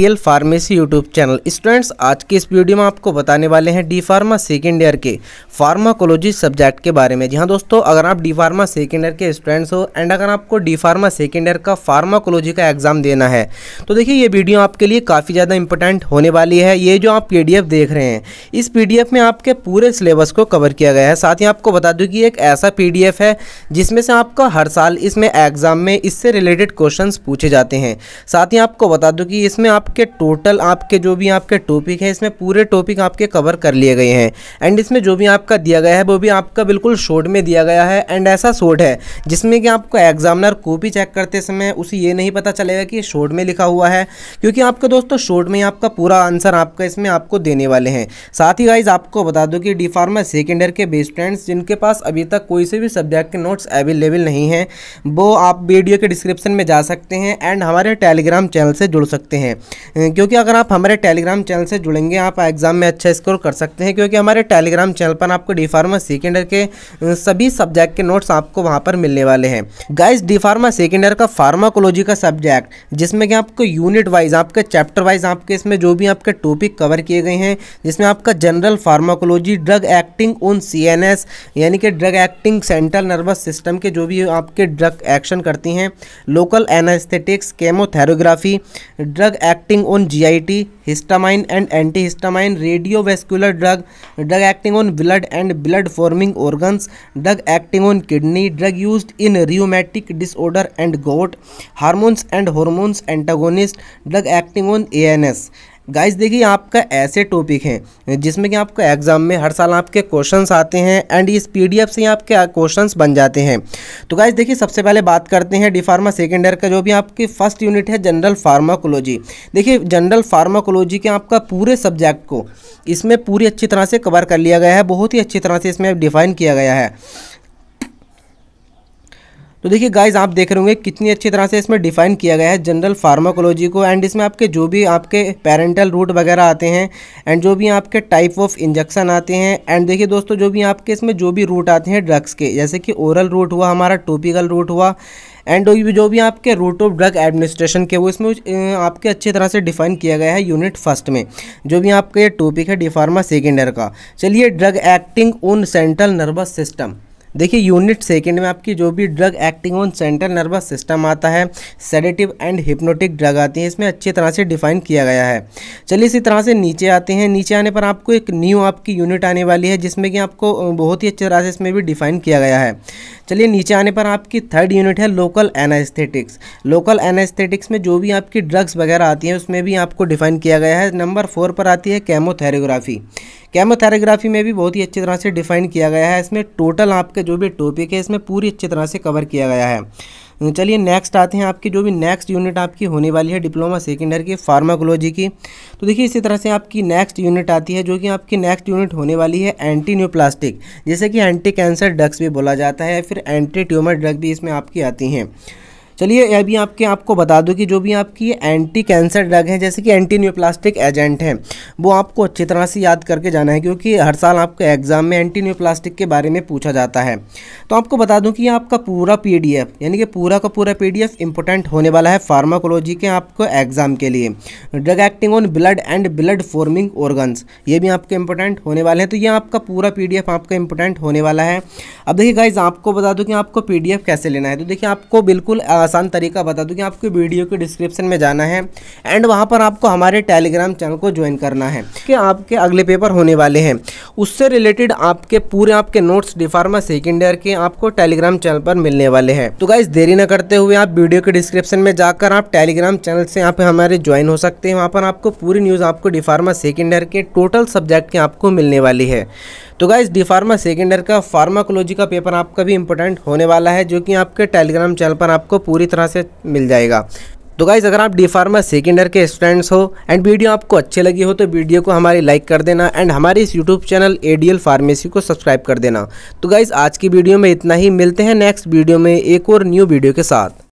L pharmacy YouTube channel students आज की इस वीडियो में आपको बताने वाले हैं डी फार्मा सेकेंड ईयर के फार्माकोलॉजी सब्जेक्ट के बारे में जी हाँ दोस्तों अगर आप डी फार्मा सेकेंड ईयर के स्टूडेंट्स हो एंड अगर आपको डी फार्मा सेकेंड ईयर का फार्माकोलॉजी का एग्जाम देना है तो देखिए ये वीडियो आपके लिए काफ़ी ज़्यादा इंपॉर्टेंट होने वाली है ये जो आप पी देख रहे हैं इस पी में आपके पूरे सिलेबस को कवर किया गया है साथ ही आपको बता दूँ कि एक ऐसा पी है जिसमें से आपका हर साल इसमें एग्ज़ाम में इससे रिलेटेड क्वेश्चन पूछे जाते हैं साथ ही आपको बता दूँ कि इसमें आप आपके टोटल आपके जो भी आपके टॉपिक हैं इसमें पूरे टॉपिक आपके कवर कर लिए गए हैं एंड इसमें जो भी आपका दिया गया है वो भी आपका बिल्कुल शॉर्ट में दिया गया है एंड ऐसा शॉर्ट है जिसमें कि आपको एग्जामिनर कॉपी चेक करते समय उसे ये नहीं पता चलेगा कि शॉर्ट में लिखा हुआ है क्योंकि आपका दोस्तों शॉर्ट में आपका पूरा आंसर आपका इसमें आपको देने वाले हैं साथ ही गाइज आपको बता दो कि डी फार्मा सेकेंड ईयर के बेस्ट फ्रेंड्स जिनके पास अभी तक कोई से भी सब्जेक्ट के नोट्स अवेलेबल नहीं हैं वो आप वीडियो के डिस्क्रिप्शन में जा सकते हैं एंड हमारे टेलीग्राम चैनल से जुड़ सकते हैं क्योंकि अगर आप हमारे टेलीग्राम चैनल से जुड़ेंगे आप एग्ज़ाम में अच्छा स्कोर कर सकते हैं क्योंकि हमारे टेलीग्राम चैनल पर आपको डी फार्मा सेकेंडर के सभी सब्जेक्ट के नोट्स आपको वहाँ पर मिलने वाले हैं गाइज डी फार्मा सेकेंडर का फार्माकोलॉजी का सब्जेक्ट जिसमें कि आपको यूनिट वाइज आपके चैप्टर वाइज आपके इसमें जो भी आपके टॉपिक कवर किए गए हैं जिसमें आपका general pharmacology drug acting on C यानी कि drug acting central nervous system के जो भी आपके ड्रग एक्शन करती हैं local anaesthetics chemotherapy drug act acting on GIT, histamine and antihistamine, radiovascular drug, drug acting on blood and blood forming organs, drug acting on kidney, drug used in rheumatic disorder and gout, hormones and hormones antagonist, drug acting on ANS guys देखिए आपका ऐसे topic हैं जिसमें कि आपको exam में हर साल आपके क्वेश्चंस आते हैं एंड इस पीडीएफ से आपके क्वेश्चंस बन जाते हैं तो गाइस देखिए सबसे पहले बात करते हैं डी फार्मा सेकेंड ईयर का जो भी आपकी फर्स्ट यूनिट है जनरल फार्माकोलॉजी देखिए जनरल फार्माकोलॉजी के आपका पूरे सब्जेक्ट को इसमें पूरी अच्छी तरह से कवर कर लिया गया है बहुत ही अच्छी तरह से इसमें डिफाइन किया गया है तो देखिए गाइज आप देख रहे होंगे कितनी अच्छी तरह से इसमें डिफाइन किया गया है जनरल फार्माकोलॉजी को एंड इसमें आपके जो भी आपके पेरेंटल रूट वगैरह आते हैं एंड जो भी आपके टाइप ऑफ इंजेक्शन आते हैं एंड देखिए दोस्तों जो भी आपके इसमें जो भी रूट आते हैं ड्रग्स के जैसे कि ओरल रूट हुआ हमारा टोपिकल रूट हुआ एंड जो भी आपके रूट ऑफ ड्रग एडमिनिस्ट्रेशन के वो इसमें आपके अच्छी तरह से डिफाइन किया गया है यूनिट फर्स्ट में जो भी आपका ये टॉपिक है डिफार्मा सेकेंड ईयर का चलिए drug acting on central nervous system देखिए यूनिट सेकेंड में आपकी जो भी drug acting on central nervous system आता है सेडेटिव एंड हिप्नोटिक ड्रग आती है इसमें अच्छी तरह से डिफाइन किया गया है चलिए इसी तरह से नीचे आते हैं नीचे आने पर आपको एक न्यू आपकी यूनिट आने वाली है जिसमें कि आपको बहुत ही अच्छी तरह से इसमें भी डिफाइन किया गया है चलिए नीचे आने पर आपकी थर्ड यूनिट है लोकल एनास्थेटिक्स लोकल एनास्थेटिक्स में जो भी आपकी ड्रग्स वगैरह आती हैं उसमें भी आपको डिफाइन किया गया है नंबर फोर पर आती है कैमोथेरोग्राफी कैमोथेरोग्राफी में भी बहुत ही अच्छी तरह से डिफाइन किया गया है इसमें टोटल आपके जो भी टॉपिक है इसमें पूरी अच्छी तरह से कवर किया गया है चलिए नेक्स्ट आते हैं आपकी जो भी नेक्स्ट यूनिट आपकी होने वाली है डिप्लोमा सेकेंड ईयर की फार्माकोलॉजी की तो देखिए इसी तरह से आपकी नेक्स्ट यूनिट आती है जो कि आपकी नेक्स्ट यूनिट होने वाली है एंटी न्यूप्लास्टिक जैसे कि एंटी कैंसर ड्रग्स भी बोला जाता है फिर एंटी ट्यूमर ड्रग भी इसमें आपकी आती हैं चलिए अभी आपके आपको बता दूँ कि जो भी आपकी एंटी कैंसर ड्रग हैं जैसे कि एंटी न्यूप्लास्टिक एजेंट हैं वो आपको अच्छी तरह से याद करके जाना है क्योंकि हर साल आपके एग्ज़ाम में एंटी न्यूप्लास्टिक के बारे में पूछा जाता है तो आपको बता दूँ कि ये आपका पूरा पी यानी कि पूरा का पूरा पी डी होने वाला है फार्माकोलॉजी के आपको एग्ज़ाम के लिए drug acting on blood and blood forming organs ये भी आपके इंपॉर्टेंट होने वाले हैं तो ये आपका पूरा पी आपका इंपॉर्टेंट होने वाला है अब देखिए गाइज आपको बता दूँ कि आपको पी कैसे लेना है तो देखिए आपको बिल्कुल आसान तरीका बता दूँ कि आपको वीडियो के डिस्क्रिप्शन में जाना है एंड वहाँ पर आपको हमारे टेलीग्राम चैनल को ज्वाइन करना है कि आपके अगले पेपर होने वाले हैं उससे रिलेटेड आपके पूरे आपके नोट्स डिफार्मा सेकेंड ईयर के आपको टेलीग्राम चैनल पर मिलने वाले हैं तो गाइज देरी ना करते हुए आप वीडियो के डिस्क्रिप्शन में जाकर आप टेलीग्राम चैनल से यहाँ पर हमारे ज्वाइन हो सकते हैं वहाँ पर आपको पूरी न्यूज़ आपको डिफार्मा सेकेंड ईयर के टोटल सब्जेक्ट के आपको मिलने वाली है तो गाइज डिफार्मा सेकेंड ईयर का फार्माकोलॉजी का पेपर आपका भी इंपॉर्टेंट होने वाला है जो कि आपके टेलीग्राम चैनल पर आपको पूरी तरह से मिल जाएगा तो गाइज़ अगर आप डी फार्मा सेकेंड ईयर के स्टूडेंट्स हो एंड वीडियो आपको अच्छे लगी हो तो वीडियो को हमारी लाइक कर देना एंड हमारे इस YouTube channel A D L pharmacy को सब्सक्राइब कर देना तो गाइज़ आज की वीडियो में इतना ही मिलते हैं नेक्स्ट वीडियो में एक और न्यू वीडियो के साथ